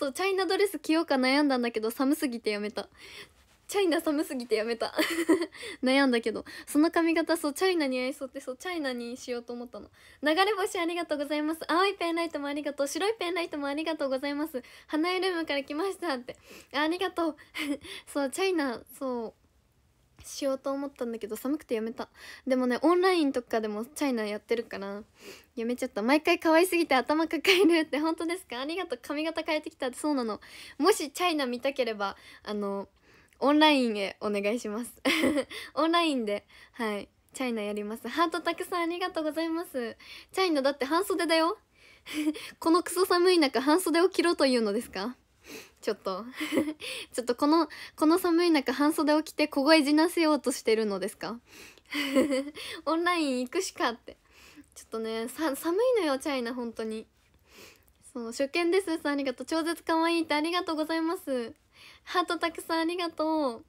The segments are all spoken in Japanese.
そうチャイナドレス着ようか悩んだんだけど寒すぎてやめたチャイナ寒すぎてやめた 悩んだけどその髪型そうチャイナに合いそうってそうチャイナにしようと思ったの流れ星ありがとうございます青いペンライトもありがとう白いペンライトもありがとうございます花江ルームから来ましたってありがとう そうチャイナそうしようと思ったんだけど寒くてやめたでもねオンラインとかでもチャイナやってるからやめちゃった毎回可愛すぎて頭抱えるって本当ですかありがとう髪型変えてきたってそうなのもしチャイナ見たければあのオンラインへお願いします オンラインではいチャイナやりますハートたくさんありがとうございますチャイナだって半袖だよ このクソ寒い中半袖を着ろというのですかちょっと ちょっとこのこの寒い中半袖を着て小声じなせようとしてるのですか オンライン行くしかってちょっとね寒いのよチャイナ本当にそう初見ですさんありがとう超絶かわいいってありがとうございますハートたくさんありがとう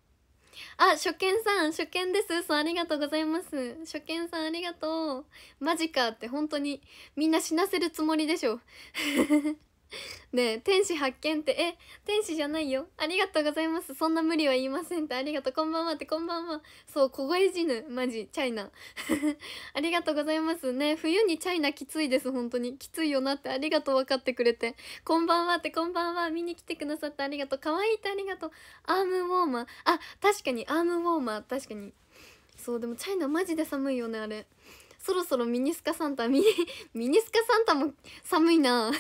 あ初見さん初見ですさんありがとうございます初見さんありがとうマジかって本当にみんな死なせるつもりでしょ で「天使発見」って「え天使じゃないよありがとうございますそんな無理は言いません」って「ありがとうこんばんは」って「こんばんは」そう凍え死ぬマジチャイナ ありがとうございますね冬にチャイナきついです本当にきついよなってありがとう分かってくれて「こんばんは」って「こんばんは」見に来てくださってありがとう可愛いってありがとうアームウォーマーあ確かにアームウォーマー確かにそうでもチャイナマジで寒いよねあれそろそろミニスカサンタミニミニスカサンタも寒いな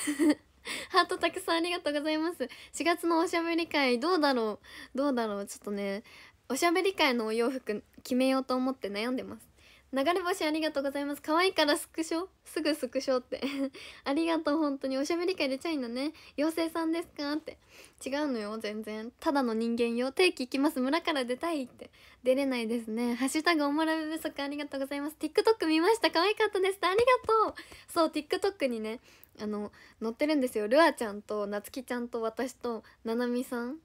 ハートたくさんありがとうございます。4月のおしゃべり会、どうだろうどうだろうちょっとね、おしゃべり会のお洋服決めようと思って悩んでます。流れ星ありがとうございます。可愛いからスクショすぐスクショって ありがとう、本当に。おしゃべり会出ちゃいのね。妖精さんですかって。違うのよ、全然。ただの人間よ。定期行きます。村から出たいって。出れないですね。ハッシュタグおもらべ不足ありがとうございます。TikTok 見ました。可愛かったです。ありがとう。そう、TikTok にね、あの乗ってるんですよルアちゃんとなつきちゃんと私とななみさん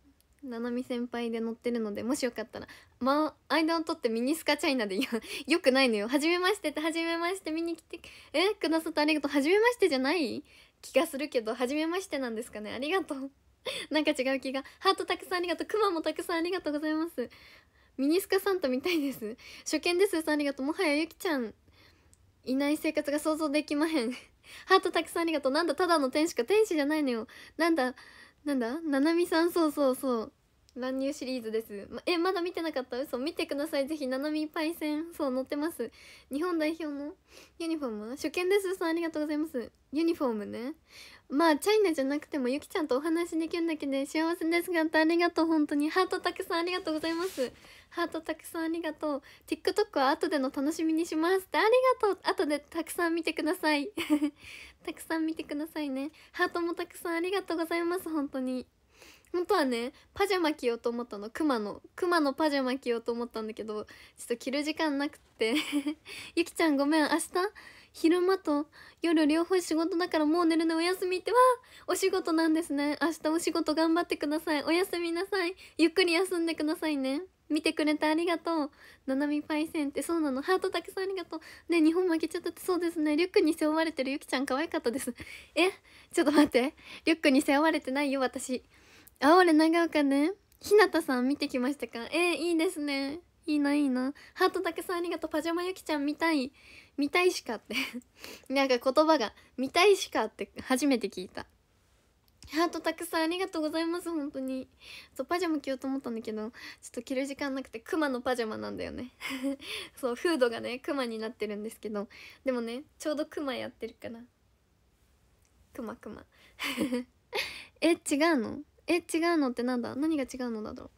ななみ先輩で乗ってるのでもしよかったら、ま、間を取ってミニスカチャイナでいやよくないのよ「はじめまして」って「はじめまして」見に来てえくださってありがとう「はじめまして」じゃない気がするけど「はじめまして」なんですかねありがとう なんか違う気がハートたくさんありがとうクマもたくさんありがとうございますミニスカサンタみたいです初見ですさんありがとうもはやゆきちゃんいない生活が想像できまへんハートたくさんありがとう。なんだ、ただの天使か。天使じゃないのよ。なんだ、なんだ、ななみさん、そうそうそう。乱入シリーズです、ま、えまだ見てなかった嘘見てくださいぜひななみパイセンそう載ってます日本代表のユニフォーム初見ですさんありがとうございますユニフォームねまあチャイナじゃなくてもゆきちゃんとお話できるだけで幸せですがありがとう本当にハートたくさんありがとうございますハートたくさんありがとう TikTok は後での楽しみにしますってありがとう後でたくさん見てください たくさん見てくださいねハートもたくさんありがとうございます本当に本当はねパジャマ着ようと思ったの熊マのクのパジャマ着ようと思ったんだけどちょっと着る時間なくって ゆきちゃんごめん明日昼間と夜両方仕事だからもう寝るねお休みってわお仕事なんですね明日お仕事頑張ってくださいおやすみなさいゆっくり休んでくださいね見てくれてありがとうななみパイセンってそうなのハートたくさんありがとうね日本負けちゃったってそうですねリュックに背負われてるゆきちゃん可愛かったですえちょっと待ってリュックに背負われてないよ私あ俺長岡ねひなたさん見てきましたかえー、いいですねいいないいなハートたくさんありがとうパジャマゆきちゃん見たい見たいしかって なんか言葉が見たいしかって初めて聞いたハートたくさんありがとうございます本当にそうパジャマ着ようと思ったんだけどちょっと着る時間なくてクマのパジャマなんだよね そうフードがねクマになってるんですけどでもねちょうどクマやってるからクマクマえ違うのえ違うのってなんだ何が違うのだろう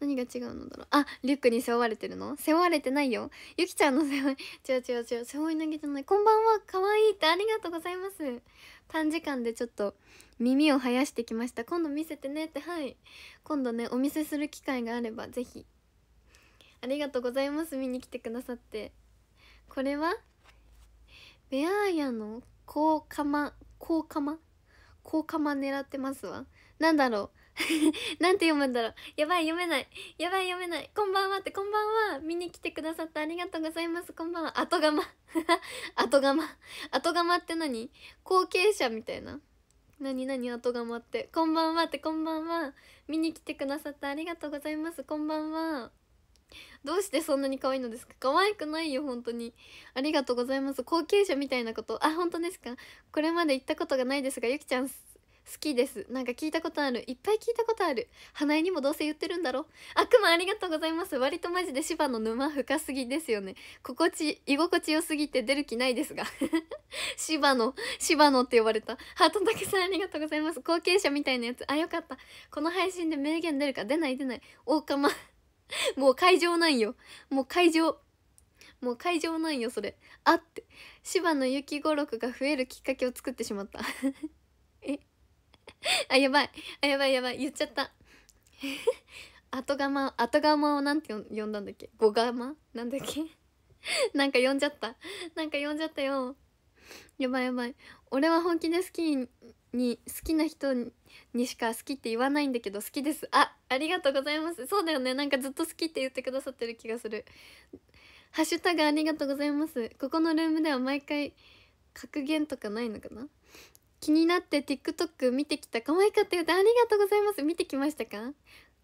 何が違うのだろうあリュックに背負われてるの背負われてないよゆきちゃんの背負い違う違う違う背負い投げじゃないこんばんは可愛いってありがとうございます短時間でちょっと耳を生やしてきました今度見せてねってはい今度ねお見せする機会があればぜひありがとうございます見に来てくださってこれはベアーヤのウカマウカマウカマ狙ってますわなんだろう なんて読むんだろうやばい読めないやばい読めないこんばんはってこんばんは見に来てくださってありがとうございますこんばんは後釜 後釜後釜って何後継者みたいな何何後釜ってこんばんはってこんばんは見に来てくださってありがとうございますこんばんはどうしてそんなに可愛いのですか可愛くないよ、本当に。ありがとうございます。後継者みたいなこと。あ、本当ですかこれまで行ったことがないですが、ゆきちゃん、好きですなんか聞いたことあるいっぱい聞いたことある花江にもどうせ言ってるんだろ悪魔ありがとうございます割とマジで芝の沼深すぎですよね心地居心地よすぎて出る気ないですが 芝の芝のって呼ばれたハートたけさんありがとうございます後継者みたいなやつあよかったこの配信で名言出るか出ない出ない大釜 もう会場なんよもう会場もう会場なんよそれあって芝の雪語録が増えるきっかけを作ってしまった あやばいあやばいやばい言っちゃった 後釜後釜をなんて呼んだんだっけ後釜なんだっけ なんか呼んじゃったなんか呼んじゃったよやばいやばい俺は本気で好きに好きな人にしか好きって言わないんだけど好きですあありがとうございますそうだよねなんかずっと好きって言ってくださってる気がするハッシュタグありがとうございますここのルームでは毎回格言とかないのかな気になって TikTok 見てきた可愛かったよってありがとうございます見てきましたか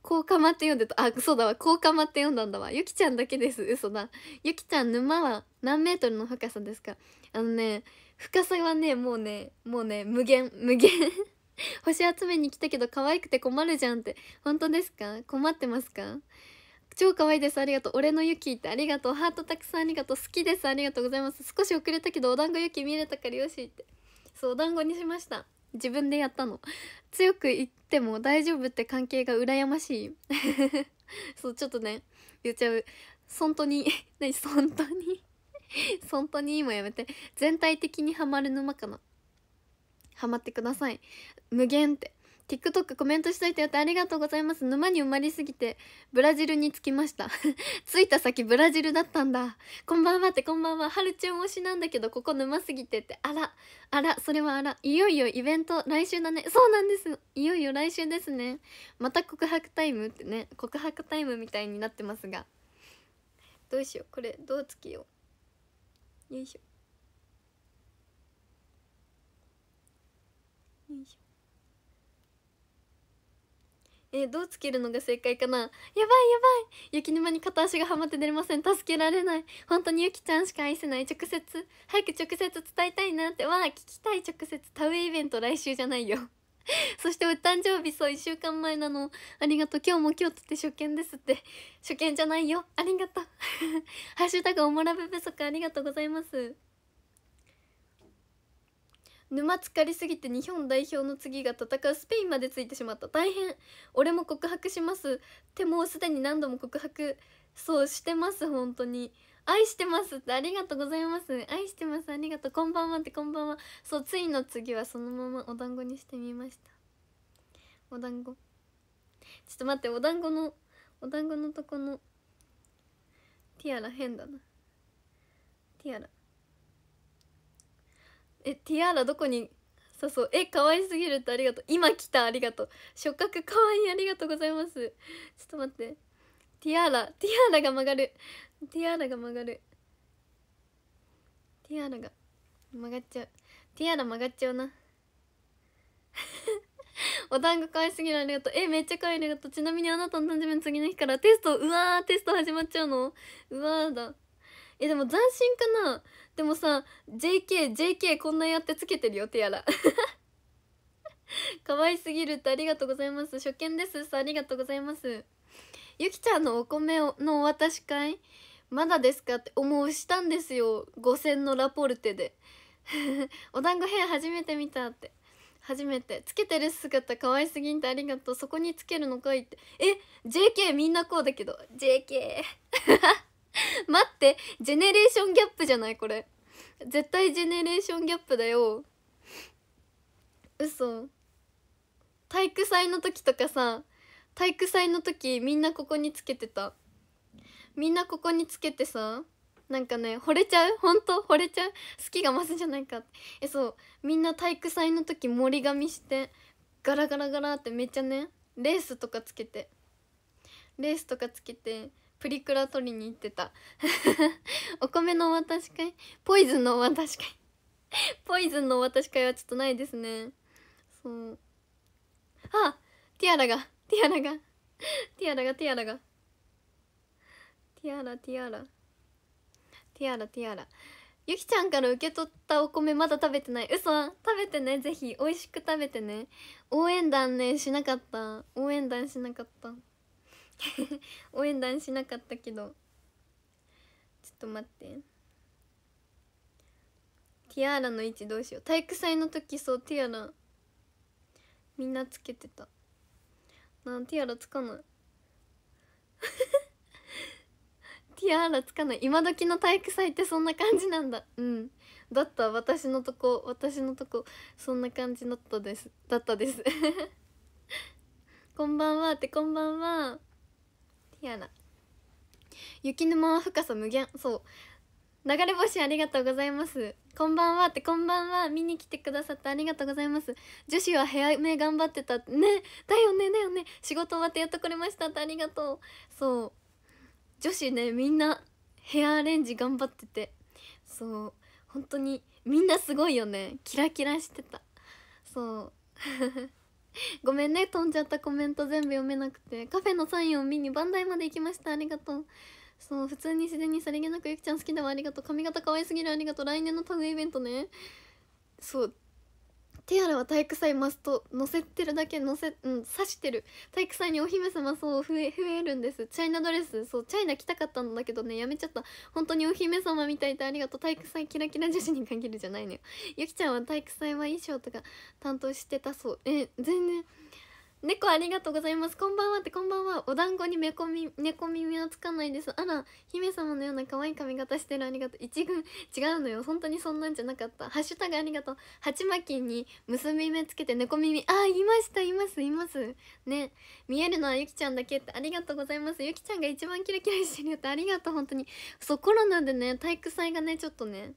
こうかまって読んでたあそうだわこうかまって読んだんだわゆきちゃんだけです嘘だゆきちゃん沼は何メートルの深さですかあのね深さはねもうねもうね無限無限 星集めに来たけど可愛くて困るじゃんって本当ですか困ってますか超可愛いですありがとう俺のユキってありがとうハートたくさんありがとう好きですありがとうございます少し遅れたけどお団子ユキ見れたからよしってそう団子にしました自分でやったの強く言っても大丈夫って関係が羨ましい そうちょっとね言っちゃう本当に 何本当に 本当にもやめて全体的にハマる沼かなハマってください無限って TikTok コメントしといてよってありがとうございます。沼に埋まりすぎて、ブラジルに着きました。着いた先ブラジルだったんだ。こんばんはってこんばんは。はるちゅん推しなんだけど、ここ沼すぎてって。あら、あら、それはあら。いよいよイベント、来週だね。そうなんです。いよいよ来週ですね。また告白タイムってね、告白タイムみたいになってますが。どうしよう。これ、どうつけよう。よいしょ。よいしょ。えどうつけるのが正解かなやばいやばい雪沼に片足がはまって出れません助けられない本当にゆきちゃんしか愛せない直接早く直接伝えたいなってわあ聞きたい直接田植えイベント来週じゃないよ そしてお誕生日そう1週間前なのありがとう今日も今日って初見ですって初見じゃないよありがとう ハッシュタグおもらべ不足ありがとうございます沼浸かりすぎて日本代表の次が戦うスペインまでついてしまった大変俺も告白しますってもうすでに何度も告白そうしてます本当に愛してますってありがとうございます愛してますありがとうこんばんはってこんばんはそうついの次はそのままお団子にしてみましたお団子ちょっと待ってお団子のお団子のとこのティアラ変だなティアラえティアーラどこにそうそうえ可愛すぎるってありがとう今来たありがとう触覚可愛いありがとうございますちょっと待ってティアーラティアーラが曲がるティアーラが曲がるティアーラが曲がっちゃうティアーラ曲がっちゃうな お団子可愛すぎるありがとうえめっちゃ可愛いありがとうちなみにあなたの誕生日の次の日からテストうわーテスト始まっちゃうのうわーだえでも斬新かなでもさ JKJK こんなやってつけてるよ手やら 可愛すぎるってありがとうございます初見ですさありがとうございますゆきちゃんのお米のお渡し会まだですかって思うしたんですよ5000のラポルテで お団子部屋初めて見たって初めてつけてる姿可愛すぎんってありがとうそこにつけるのかいってえ JK みんなこうだけど JK 待ってジェネレーションギャップじゃないこれ絶対ジェネレーションギャップだよ嘘体育祭の時とかさ体育祭の時みんなここにつけてたみんなここにつけてさなんかね惚れちゃうほんと惚れちゃう好きが増すじゃないかえそうみんな体育祭の時盛り紙してガラガラガラってめっちゃねレースとかつけてレースとかつけてプリクラ取りに行ってた お米のお渡し会ポイズンのお渡し会ポイズンのお渡し会はちょっとないですねそうあティアラがティアラがティアラがティアラがティアラティアラティアラティアラゆきちゃんから受け取ったお米まだ食べてない嘘食べてねぜひ美味しく食べてね応援団ねしなかった応援団しなかった 応援団しなかったけどちょっと待ってティアーラの位置どうしよう体育祭の時そうティアラみんなつけてたなティアラつかない ティアーラつかない今時の体育祭ってそんな感じなんだうんだった私のとこ私のとこそんな感じだったですだったです こんばんはってこんばんはやな雪沼は深さ無限そう流れ星ありがとうございますこんばんはってこんばんは見に来てくださってありがとうございます女子は部屋目頑張ってたねだよねだよね仕事終わってやってくれましたってありがとうそう女子ねみんなヘアアレンジ頑張っててそう本当にみんなすごいよねキラキラしてたそう ごめんね飛んじゃったコメント全部読めなくてカフェのサインを見にバンダイまで行きましたありがとうそう普通に自然にさりげなくゆきちゃん好きだわありがとう髪型可愛すぎるありがとう来年のタグイベントねそうテアラは体育祭マスト乗せてるだけ乗せうん刺してる体育祭にお姫様そう増え増えるんですチャイナドレスそうチャイナ着たかったんだけどねやめちゃった本当にお姫様みたいでありがとう体育祭キラキラ女子に限るじゃないのよゆきちゃんは体育祭は衣装とか担当してたそうえ全然猫ありがとうございますこんばんはってこんばんはお団子にめこみ猫耳はつかないですあら姫様のような可愛い髪型してるありがとう一軍違うのよ本当にそんなんじゃなかったハッシュタグありがとうハチマキに結び目つけて猫耳あーいましたいますいますね見えるのはゆきちゃんだけってありがとうございますゆきちゃんが一番キラキラしてるよってありがとう本当にそうコロナでね体育祭がねちょっとね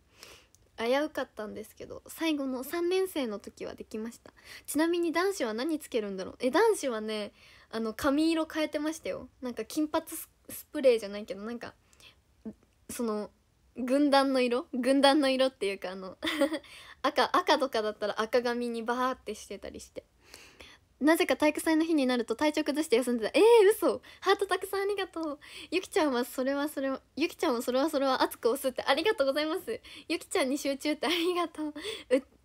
危うかったんですけど最後の3年生の時はできましたちなみに男子は何つけるんだろうえ男子はねあの髪色変えてましたよなんか金髪スプレーじゃないけどなんかその軍団の色軍団の色っていうかあの 赤赤とかだったら赤髪にバーってしてたりしてなぜか体育祭の日になると体調崩して休んでたえー、嘘ハートたくさんありがとうゆきちゃんはそれはそれゆきちゃんはそれはそれは熱く押すってありがとうございますゆきちゃんに集中ってありがとう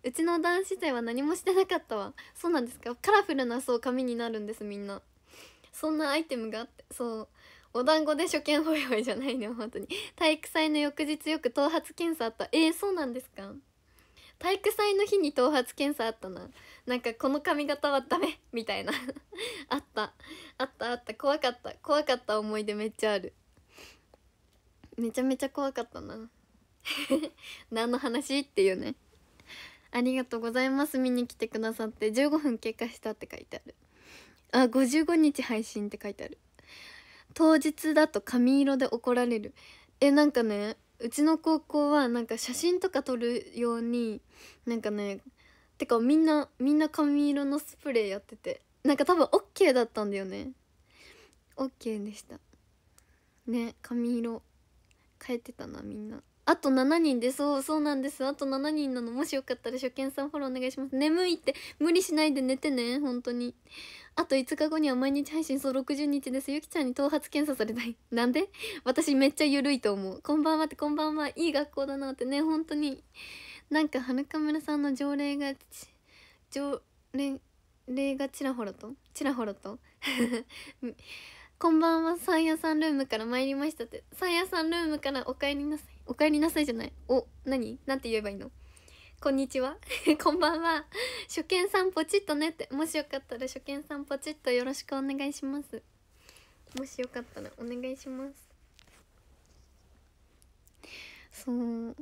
うちの男子生は何もしてなかったわそうなんですかカラフルなそう紙になるんですみんなそんなアイテムがあってそうお団子で初見ホイホイじゃないの本当に体育祭の翌日よく頭髪検査あったえー、そうなんですか体育祭の日に頭髪検査あったななんかこの髪型はダメ みたいな あったあったあった怖かった怖かった思い出めっちゃあるめちゃめちゃ怖かったな 何の話っていうねありがとうございます見に来てくださって15分経過したって書いてあるあ55日配信って書いてある当日だと髪色で怒られるえなんかねうちの高校はなんか写真とか撮るようになんかねてかみんなみんな髪色のスプレーやっててなんか多分 OK だったんだよね OK でしたね髪色変えてたなみんなあと7人でそうそうなんですあと7人なのもしよかったら初見さんフォローお願いします眠いって無理しないで寝てね本当にあと5日後には毎日配信そう60日ですゆきちゃんに頭髪検査されたいなんで私めっちゃゆるいと思うこんばんはってこんばんはいい学校だなってね本当になんかるかむらさんの条例が条例例がちらほらとちらほらと こんばんは、さんやさんルームから参りましたって。さんやさんルームからお帰りなさい。お帰りなさいじゃない。お、何なんて言えばいいのこんにちは。こんばんは。初見さんポチッとねって。もしよかったら初見さんポチッとよろしくお願いします。もしよかったらお願いします。そう。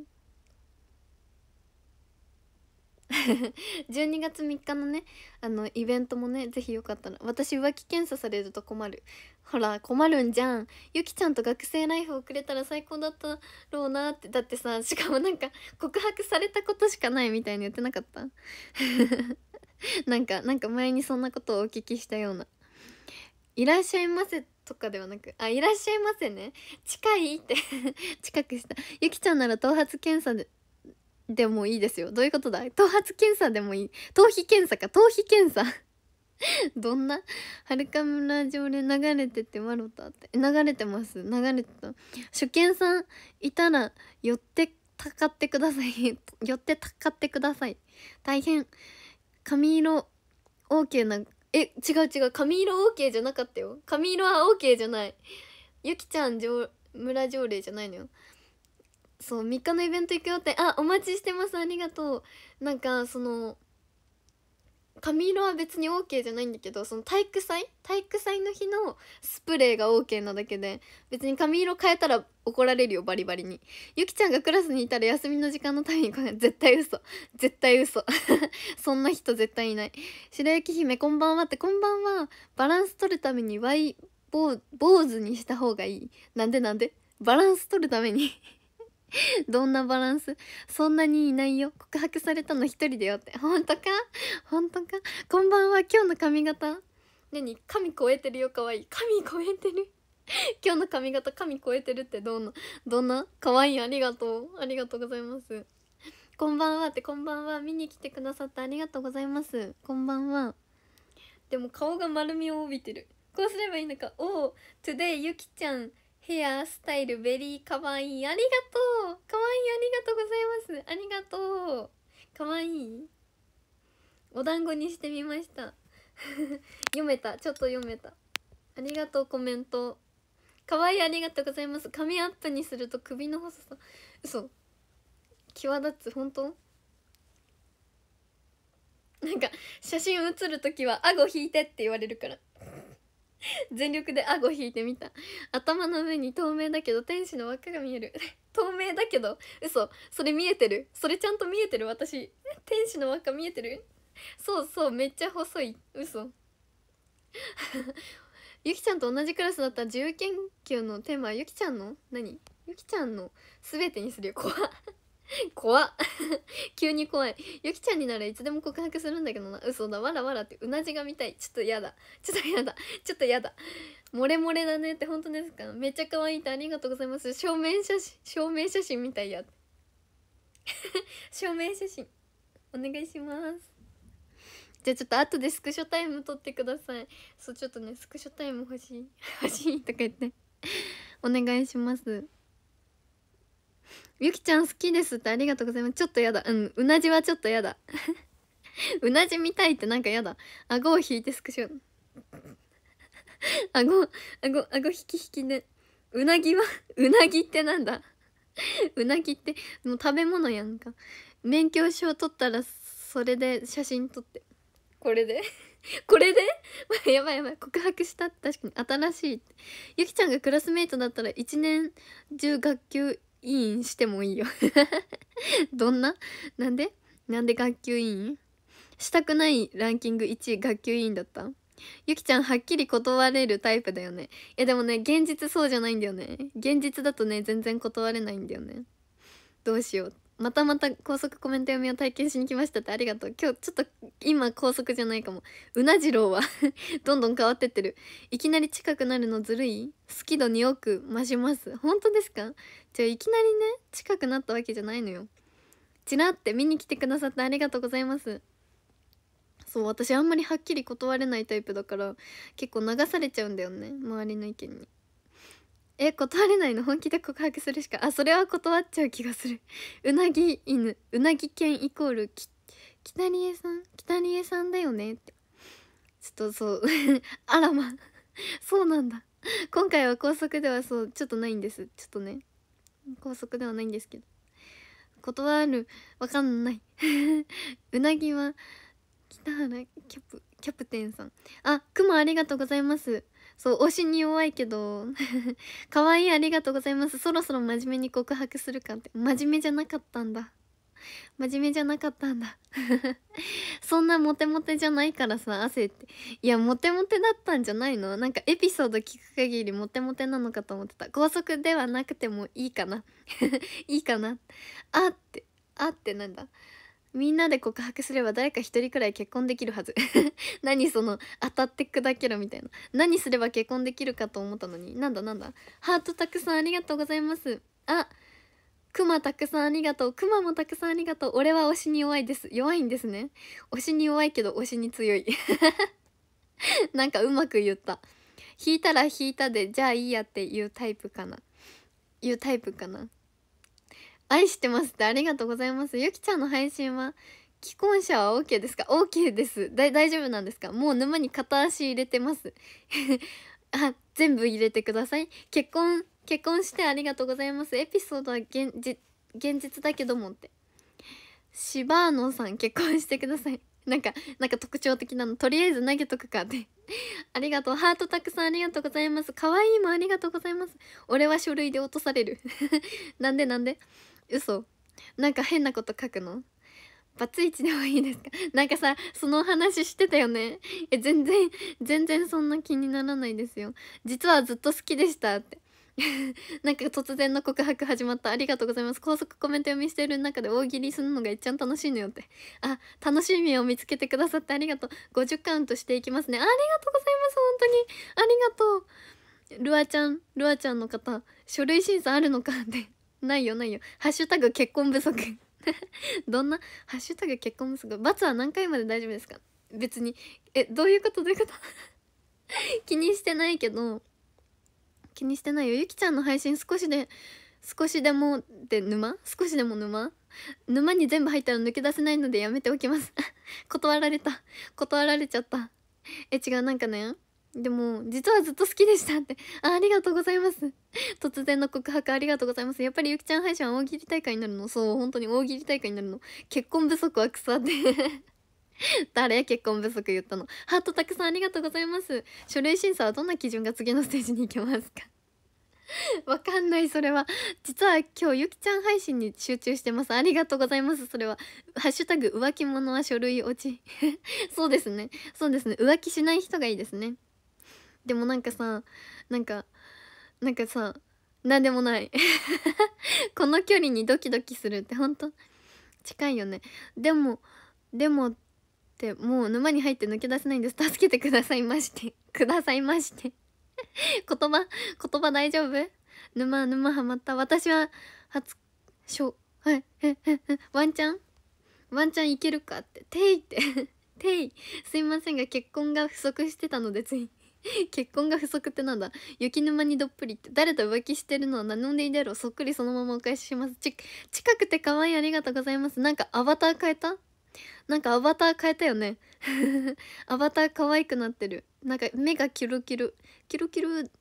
12 月3日のねあのイベントもねぜひよかったら私浮気検査されると困るほら困るんじゃんゆきちゃんと学生ライフをくれたら最高だったろうなってだってさしかもなんか告白されたことしかないみたいに言ってなかった なんかなんか前にそんなことをお聞きしたような「いらっしゃいませ」とかではなく「あいらっしゃいませね近い?」って 近くしたゆきちゃんなら頭髪検査ででもいいですよ。どういうことだ頭髪検査でもいい。頭皮検査か、頭皮検査 どんなはるか村上で流れてて笑ったって。流れてます。流れてた。初見さんいたら寄ってたかってください。寄ってたかってください。大変。髪色 OK な、え、違う違う。髪色 OK じゃなかったよ。髪色は OK じゃない。ゆきちゃん村条例じゃないのよ。そう3日のイベント行くよってあお待ちしてますありがとうなんかその髪色は別に OK じゃないんだけどその体育祭体育祭の日のスプレーが OK なだけで別に髪色変えたら怒られるよバリバリにゆきちゃんがクラスにいたら休みの時間のために絶対嘘絶対嘘 そんな人絶対いない白雪姫こんばんはってこんばんはバランス取るためにワイ坊主にした方がいいなんでなんでバランス取るために どんなバランスそんなにいないよ告白されたの一人だよって本当か本当かこんばんは今日の髪型何髪超えてるよかわいい髪超えてる今日の髪型髪超えてるってどんなどんなかわいいありがとうありがとうございますこんばんはってこんばんは見に来てくださってありがとうございますこんばんはでも顔が丸みを帯びてるこうすればいいのかおお today ゆきちゃんヘアスタイルベリーかわいいありがとうかわい いありがとうございますありがとうかわいいお団子にしてみました読めたちょっと読めたありがとうコメントかわいいありがとうございます髪アップにすると首の細さ嘘際立つ本当なんか写真写る時は顎引いてって言われるから 全力で顎引いてみた頭の上に透明だけど天使の輪っかが見える 透明だけど嘘それ見えてるそれちゃんと見えてる私天使の輪っか見えてるそうそうめっちゃ細い嘘ゆき ちゃんと同じクラスだった自由研究のテーマはゆきちゃんの何ゆきちゃんの全てにするよ怖っ 怖っ 急に怖いゆきちゃんにならいつでも告白するんだけどな嘘だわらわらってうなじが見たいちょっとやだちょっとやだちょっとやだもれもれだねって本当ですかめっちゃ可愛いってありがとうございます証明写真証明写真みたいや 証明写真お願いしますじゃあちょっと後でスクショタイム撮ってくださいそうちょっとねスクショタイム欲しい欲しいとか言ってお願いしますゆきちゃん好きですってありがとうございます。ちょっとやだ。うん。うなじはちょっとやだ。うなじ見たいってなんかやだ。顎を引いてスクショ。顎、顎、顎引き引きで。うなぎは、うなぎってなんだうなぎって、もう食べ物やんか。免許証取ったら、それで写真撮って。これでこれでやばいやばい。告白した確かに新しい。ゆきちゃんがクラスメイトだったら一年中学級委員してもいいよ どんななんでなんで学級委員したくないランキング1位学級委員だったゆきちゃんはっきり断れるタイプだよねいやでもね現実そうじゃないんだよね現実だとね全然断れないんだよねどうしようってまたまた高速コメント読みを体験しに来ましたってありがとう。今日ちょっと今高速じゃないかも。うなじろうは どんどん変わってってる。いきなり近くなるのずるい好き度2億増します。本当ですかじゃあいきなりね、近くなったわけじゃないのよ。ちらって見に来てくださってありがとうございます。そう、私あんまりはっきり断れないタイプだから結構流されちゃうんだよね、周りの意見に。え断れないの本気で告白するしかあそれは断っちゃう気がするうなぎ犬うなぎ犬イコールき北里江さん北里江さんだよねってちょっとそう あらまそうなんだ今回は高速ではそうちょっとないんですちょっとね高速ではないんですけど断るわかんない うなぎは北原キャプキャプテンさんあくもありがとうございますそう推しに弱いけど 可愛いありがとうございますそろそろ真面目に告白するかって真面目じゃなかったんだ真面目じゃなかったんだ そんなモテモテじゃないからさ汗っていやモテモテだったんじゃないのなんかエピソード聞く限りモテモテなのかと思ってた高速ではなくてもいいかな いいかなあってあってなんだみんなで告白すれば誰か一人くらい結婚できるはず 何その当たって砕けろみたいな何すれば結婚できるかと思ったのになんだなんだハートたくさんありがとうございますあクマたくさんありがとうクマもたくさんありがとう俺は推しに弱いです弱いんですね推しに弱いけど推しに強い なんかうまく言った引いたら引いたでじゃあいいやっていうタイプかないうタイプかな愛してますってありがとうございます。ゆきちゃんの配信は既婚者は OK ですか ?OK です。大丈夫なんですかもう沼に片足入れてます。あ、全部入れてください。結婚、結婚してありがとうございます。エピソードは現実、現実だけどもって。シバーノさん結婚してください。なんか、なんか特徴的なの。とりあえず投げとくかって。ありがとう。ハートたくさんありがとうございます。可愛いもありがとうございます。俺は書類で落とされる。なんでなんで嘘なんか変なこと書くのバツイチでもいいですか なんかさその話してたよねえ全然全然そんな気にならないですよ実はずっと好きでしたって なんか突然の告白始まったありがとうございます高速コメント読みしてる中で大喜利するのがいっちゃん楽しいのよってあ楽しみを見つけてくださってありがとう50カウントしていきますねありがとうございます本当にありがとうルアちゃんルアちゃんの方書類審査あるのかってないよないよハッシュタグ結婚不足 どんなハッシュタグ結婚不足罰は何回まで大丈夫ですか別にえどういうことどういうこと 気にしてないけど気にしてないよゆきちゃんの配信少しで少しでもで沼少しでも沼沼に全部入ったら抜け出せないのでやめておきます 断られた断られちゃったえ違うなんかねでも、実はずっと好きでしたって。あ、ありがとうございます。突然の告白ありがとうございます。やっぱりゆきちゃん配信は大喜利大会になるの。そう、本当に大喜利大会になるの。結婚不足は腐って誰結婚不足言ったの。ハートたくさんありがとうございます。書類審査はどんな基準が次のステージに行けますか わかんないそれは実は今日ゆきちゃん配信に集中してますありがとうございますそれは「ハッシュタグ浮気者は書類落ち」そうですねそうですね浮気しない人がいいですねでもなんかさなんかなんかさ何でもない この距離にドキドキするってほんと近いよねでもでもってもう沼に入って抜け出せないんです助けてくださいまして くださいまして 言葉言葉大丈夫沼沼ハマった私は初しょはいええワンちゃんワンちゃんいけるかってていってていすいませんが結婚が不足してたのでつい 結婚が不足ってなんだ雪沼にどっぷりって誰と浮気してるのは何のでいいだろうそっくりそのままお返ししますち近くて可愛いありがとうございますなんかアバター変えたなんかアバター変えたよね アバター可愛くなってるなんか目がキュルキュルキュルキュル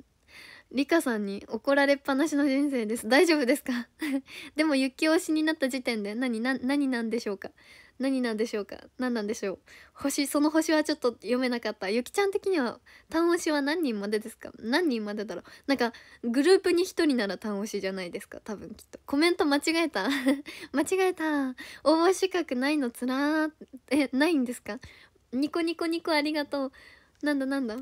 リカさんに怒られっぱなしの人生です大丈夫ですか でも雪推しになった時点で何何なんでしょうか何なんでしょうか何なんでしょう星その星はちょっと読めなかったゆきちゃん的には単押しは何人までですか何人までだろうなんかグループに1人なら単押しじゃないですか多分きっとコメント間違えた 間違えた応募資格ないのつらーえないんですかニコニコニコありがとうなんだなんだ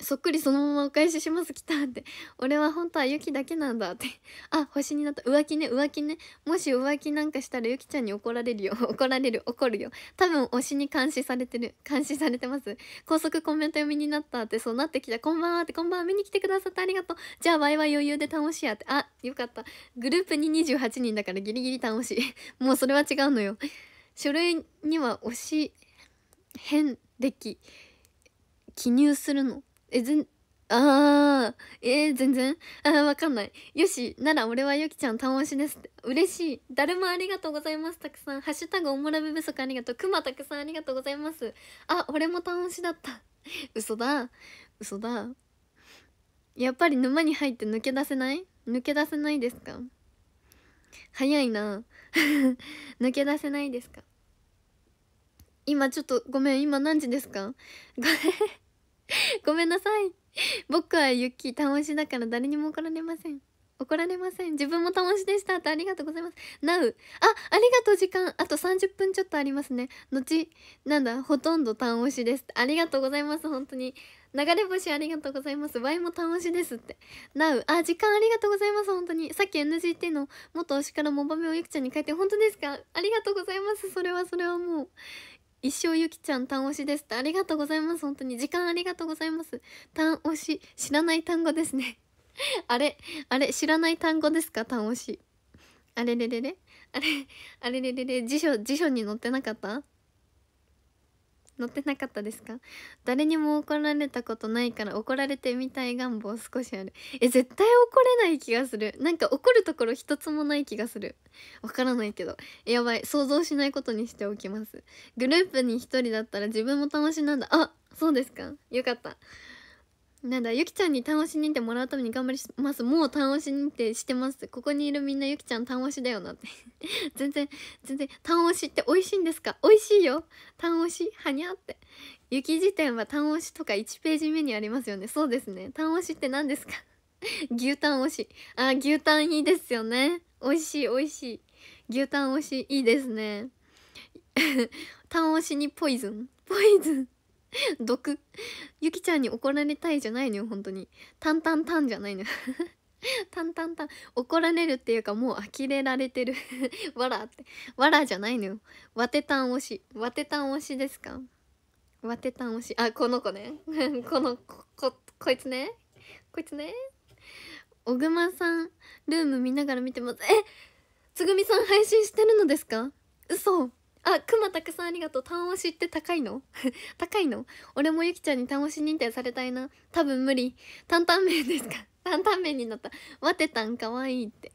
そっくりそのままお返しします来たって俺は本当はユキだけなんだって あ星になった浮気ね浮気ねもし浮気なんかしたらユキちゃんに怒られるよ 怒られる怒るよ多分推しに監視されてる監視されてます高速コメント読みになったってそうなってきたこんばんはってこんばんは見に来てくださってありがとうじゃあワイワイ余裕で楽しいやってあよかったグループに28人だからギリギリ楽しい もうそれは違うのよ書類には推し変歴記入するのえ、ぜん、あー、えー、全然あー、わかんない。よし、なら俺はゆきちゃん単押しですって。嬉しい。だるまありがとうございます。たくさん。ハッシュタグおもらべ不足ありがとう。くまたくさんありがとうございます。あ、俺も単押しだった。嘘だ。嘘だ。やっぱり沼に入って抜け出せない抜け出せないですか早いな 抜け出せないですか今ちょっとごめん今何時ですかごめん ごめんなさい。僕は雪、楽しだから誰にも怒られません。怒られません。自分も楽しでしたってありがとうございます。なう。あ、ありがとう時間。あと30分ちょっとありますね。後、なんだ、ほとんど単押しです。ありがとうございます。本当に。流れ星ありがとうございます。ワイも楽押しですって。なう。あ、時間ありがとうございます。本当に。さっき NGT の元推しからモバメをゆきちゃんに書いて、本当ですかありがとうございます。それはそれはもう。一生ゆきちゃん単押しですってありがとうございます本当に時間ありがとうございます単押し知らない単語ですね あれあれ知らない単語ですか単押しあれれれれあれあれれれれ辞書辞書に載ってなかった乗ってなかったですか誰にも怒られたことないから怒られてみたい願望少しあるえ絶対怒れない気がするなんか怒るところ一つもない気がするわからないけどやばい想像しないことにしておきますグループに一人だったら自分も楽しなんだあそうですかよかったなんだゆきちゃんに楽しにってもらうために頑張りますもう単しにってしてますここにいるみんなゆきちゃんん押しだよなって 全然全然単押しって美味しいんですか美味しいよ単押しはにゃって雪時点は単押しとか1ページ目にありますよねそうですね単押しって何ですか 牛タン推しあ牛タンいいですよね美味しい美味しい牛タン推しいいですねタン推しにポイズンポイズン 毒ゆきちゃんに怒られたいじゃないのよ本当にタンタンタンじゃないのよ タンタンタン怒られるっていうかもう呆れられてるわら ってわらじゃないのよわてたん推しわてたん推しですかわてたん推しあこの子ねこのこここいつねこいつね小熊さんルーム見ながら見てますえつぐみさん配信してるのですか嘘あ、クマたくさんありがとう。単押しって高いの 高いの俺もゆきちゃんに単押し認定されたいな。多分無理。担々麺ですか 担々麺になった。待ってたんかわいいって。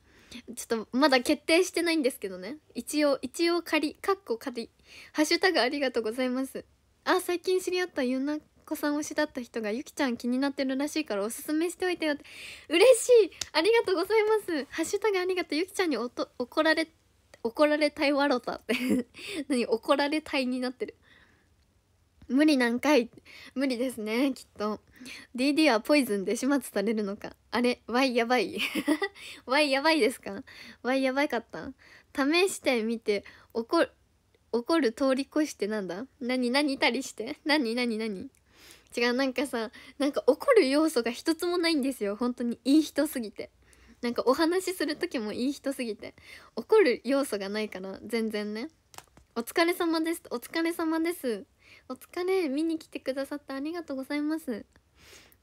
ちょっとまだ決定してないんですけどね。一応、一応仮、かっこ仮。ハッシュタグありがとうございます。あ、最近知り合ったゆなこさん推しだった人がゆきちゃん気になってるらしいからおすすめしておいてよって。嬉しいありがとうございます。ハッシュタグありがとう。ゆきちゃんにおと怒られて怒られたいわろたって 何怒られたいになってる無理何回無理ですねきっと DD はポイズンで始末されるのかあれ Y やばい Y やばいですか Y やばかった試してみて怒る怒る通り越してなんだ何何たりして何何何違うなんかさなんか怒る要素が一つもないんですよ本当にいい人すぎてなんかお話しする時もいい人すぎて怒る要素がないから全然ねお疲れ様ですお疲れ様ですお疲れ見に来てくださってありがとうございます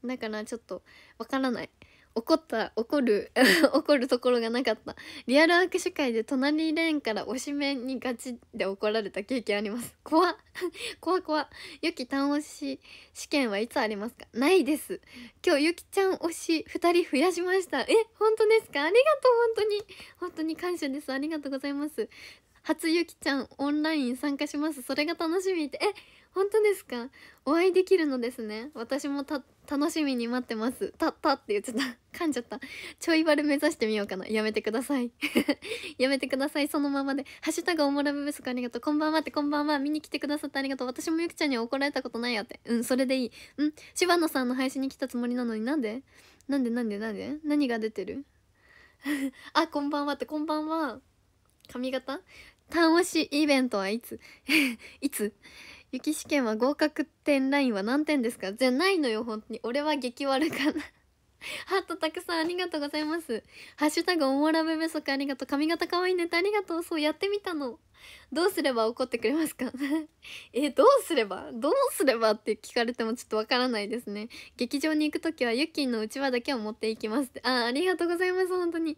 だからちょっとわからない怒った怒る 怒るところがなかったリアル握手会で隣レーンから推しメンにガチで怒られた経験あります 怖っ怖怖ゆき単推し試験はいつありますかないです今日ゆきちゃん推し2人増やしましたえ本当ですかありがとう本当に本当に感謝ですありがとうございます初ゆきちゃんオンライン参加しますそれが楽しみってえ本当ですかお会いできるのですね私も楽しみに待ってますたったって言っちゃった噛んじゃったちょいバル目指してみようかなやめてください やめてくださいそのままで「ハッシュタグおもらブブすかありがとうこんばんは」ってこんばんは見に来てくださってありがとう私もゆきちゃんには怒られたことないやってうんそれでいいうん柴野さんの配信に来たつもりなのになんでなんでなんでなんで何が出てる あこんばんはってこんばんは髪型単押しイベントはいつ いつ雪試験は合格点ラインは何点ですかじゃないのよ本当に俺は激悪かな ハートたくさんありがとうございますハッシュタグおもらべべそかありがとう髪型可愛いネタありがとうそうやってみたのどうすれば怒ってくれますか えどうすればどうすればって聞かれてもちょっとわからないですね劇場に行く時はユッキーのうちわだけを持っていきますってあありがとうございます本当に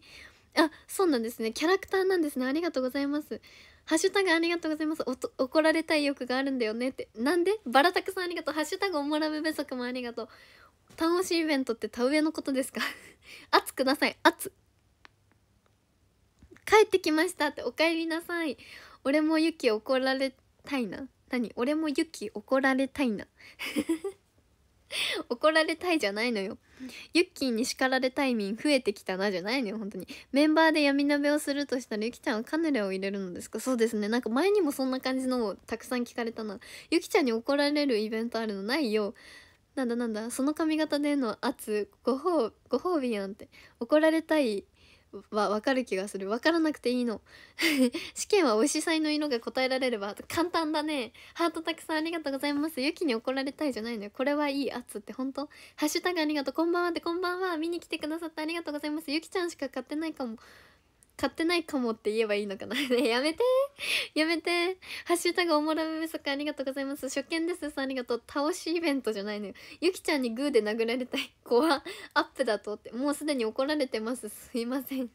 あそうなんですねキャラクターなんですねありがとうございますハッシュタグありがとうございます怒られたい欲があるんだよねってなんでバラたくさんありがとうハッシュタグおもらべ不足もありがとう楽しいイベントって田植えのことですか 熱ください熱帰ってきましたってお帰りなさい俺もユキ怒られたいな何俺もユキ怒られたいな 怒られたいじゃないのよ。ユッキーに叱られたい民増えてきたなじゃないのよ、本当に。メンバーで闇鍋をするとしたら、ゆきちゃんはカヌレを入れるのですかそうですね。なんか前にもそんな感じのをたくさん聞かれたな。ゆきちゃんに怒られるイベントあるのないよ。なんだなんだ、その髪型での圧、ご褒、ご褒美やんって。怒られたいはわかる気がする。わからなくていいの。試験はおしさいの色が答えられれば簡単だね。ハートたくさんありがとうございます。ゆきに怒られたいじゃないのよ。これはいい圧って本当ハッシュタグありがとう。こんばんはってこんばんは。見に来てくださってありがとうございます。ゆきちゃんしか買ってないかも。買ってないかもって言えばいいのかなね やめてやめてハッシュタグおもろぶそかありがとうございます初見ですさんありがとう倒しイベントじゃないのよゆきちゃんにグーで殴られたい 怖アップだとってもうすでに怒られてますすいません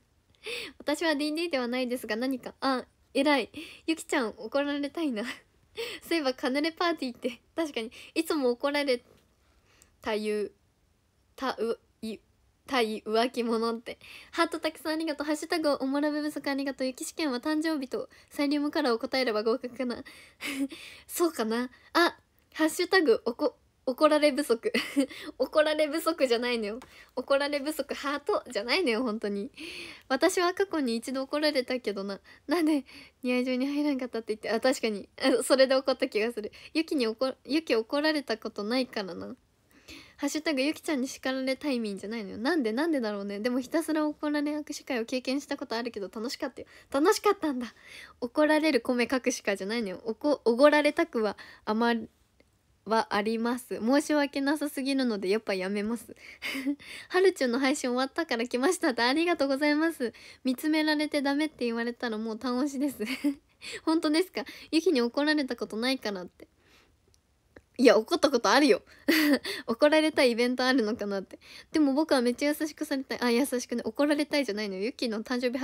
私は DD ではないですが何かあ偉いゆきちゃん怒られたいな そういえばカヌレパーティーって確かにいつも怒られたいうたうい対浮気者ってハートたくさんありがとうハッシュタグおもらべ不足ありがとう雪試験は誕生日とサイリウムカラーを答えれば合格かなそうかなあハッシュタグおこ怒られ不足怒られ不足じゃないのよ怒られ不足ハートじゃないのよ本当に私は過去に一度怒られたけどななんで似合い状に入らんかったって言ってあ確かにそれで怒った気がするユキに怒ユキ怒られたことないからなハッシュタグゆきちゃんに叱られタイミンじゃないのよ。なんでなんでだろうね。でもひたすら怒られ握手会を経験したことあるけど楽しかったよ。楽しかったんだ。怒られる米隠しかじゃないのよ。おこ、ごられたくはあまり、はあります。申し訳なさすぎるのでやっぱやめます。はるちゅんの配信終わったから来ましたってありがとうございます。見つめられてダメって言われたらもう単押しです。本当ですかゆきに怒られたことないからって。いや、怒ったことあるよ 怒られたいイベントあるのかなって。でも僕はめっちゃ優しくされたい。あ、優しくね。怒られたいじゃないのよ。ユッキーの誕生日